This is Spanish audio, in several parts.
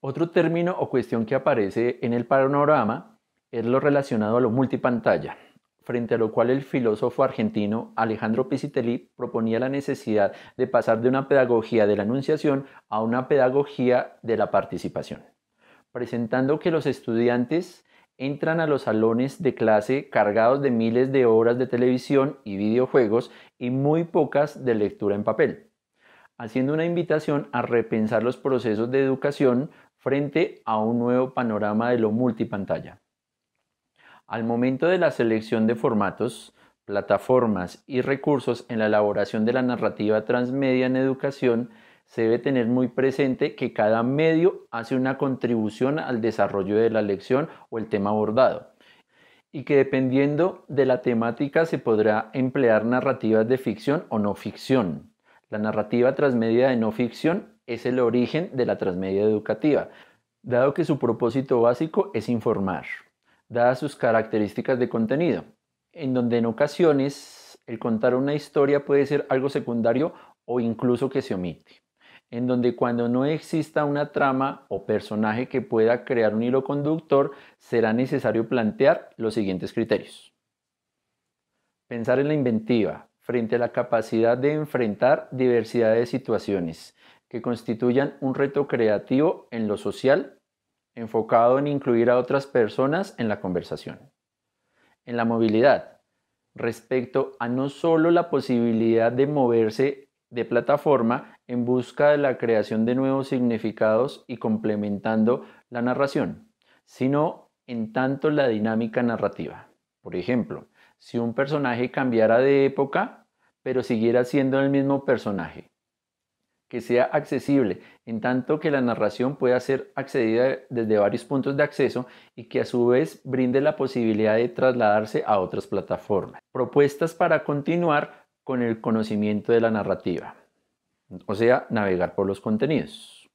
Otro término o cuestión que aparece en el panorama es lo relacionado a lo multipantalla, frente a lo cual el filósofo argentino Alejandro Pisitelli proponía la necesidad de pasar de una pedagogía de la anunciación a una pedagogía de la participación, presentando que los estudiantes entran a los salones de clase cargados de miles de horas de televisión y videojuegos y muy pocas de lectura en papel haciendo una invitación a repensar los procesos de educación frente a un nuevo panorama de lo multipantalla. Al momento de la selección de formatos, plataformas y recursos en la elaboración de la narrativa transmedia en educación, se debe tener muy presente que cada medio hace una contribución al desarrollo de la lección o el tema abordado y que dependiendo de la temática se podrá emplear narrativas de ficción o no ficción. La narrativa transmedia de no ficción es el origen de la transmedia educativa, dado que su propósito básico es informar, dadas sus características de contenido, en donde en ocasiones el contar una historia puede ser algo secundario o incluso que se omite, en donde cuando no exista una trama o personaje que pueda crear un hilo conductor, será necesario plantear los siguientes criterios. Pensar en la inventiva frente a la capacidad de enfrentar diversidad de situaciones que constituyan un reto creativo en lo social enfocado en incluir a otras personas en la conversación. En la movilidad, respecto a no solo la posibilidad de moverse de plataforma en busca de la creación de nuevos significados y complementando la narración, sino en tanto la dinámica narrativa. Por ejemplo, si un personaje cambiara de época, pero siguiera siendo el mismo personaje, que sea accesible, en tanto que la narración pueda ser accedida desde varios puntos de acceso y que a su vez brinde la posibilidad de trasladarse a otras plataformas. Propuestas para continuar con el conocimiento de la narrativa, o sea, navegar por los contenidos.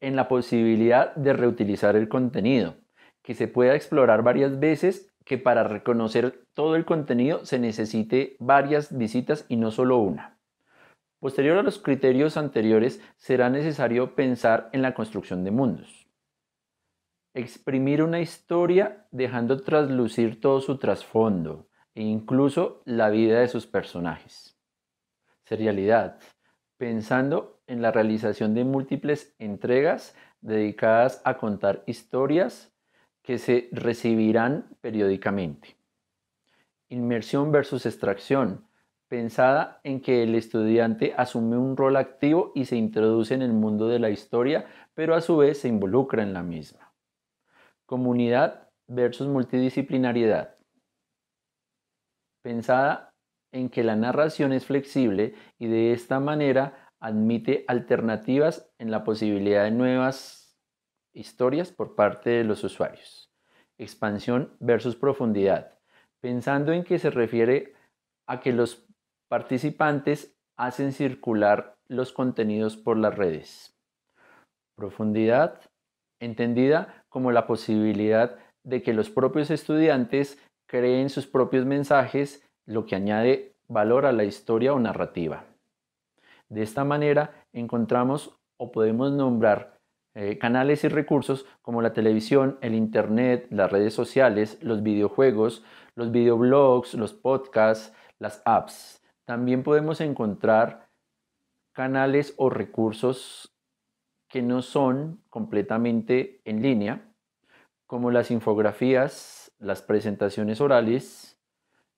En la posibilidad de reutilizar el contenido, que se pueda explorar varias veces, que para reconocer todo el contenido se necesite varias visitas y no solo una Posterior a los criterios anteriores, será necesario pensar en la construcción de mundos. Exprimir una historia dejando traslucir todo su trasfondo e incluso la vida de sus personajes. Serialidad, pensando en la realización de múltiples entregas dedicadas a contar historias que se recibirán periódicamente. Inmersión versus extracción, pensada en que el estudiante asume un rol activo y se introduce en el mundo de la historia, pero a su vez se involucra en la misma. Comunidad versus multidisciplinariedad. Pensada en que la narración es flexible y de esta manera admite alternativas en la posibilidad de nuevas historias por parte de los usuarios. Expansión versus profundidad. Pensando en que se refiere a que los participantes hacen circular los contenidos por las redes. Profundidad, entendida como la posibilidad de que los propios estudiantes creen sus propios mensajes, lo que añade valor a la historia o narrativa. De esta manera encontramos o podemos nombrar eh, canales y recursos como la televisión, el internet, las redes sociales, los videojuegos, los videoblogs, los podcasts, las apps, también podemos encontrar canales o recursos que no son completamente en línea, como las infografías, las presentaciones orales,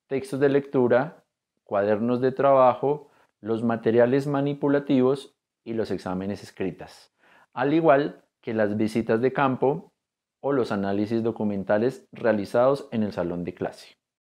textos de lectura, cuadernos de trabajo, los materiales manipulativos y los exámenes escritas, al igual que las visitas de campo o los análisis documentales realizados en el salón de clase.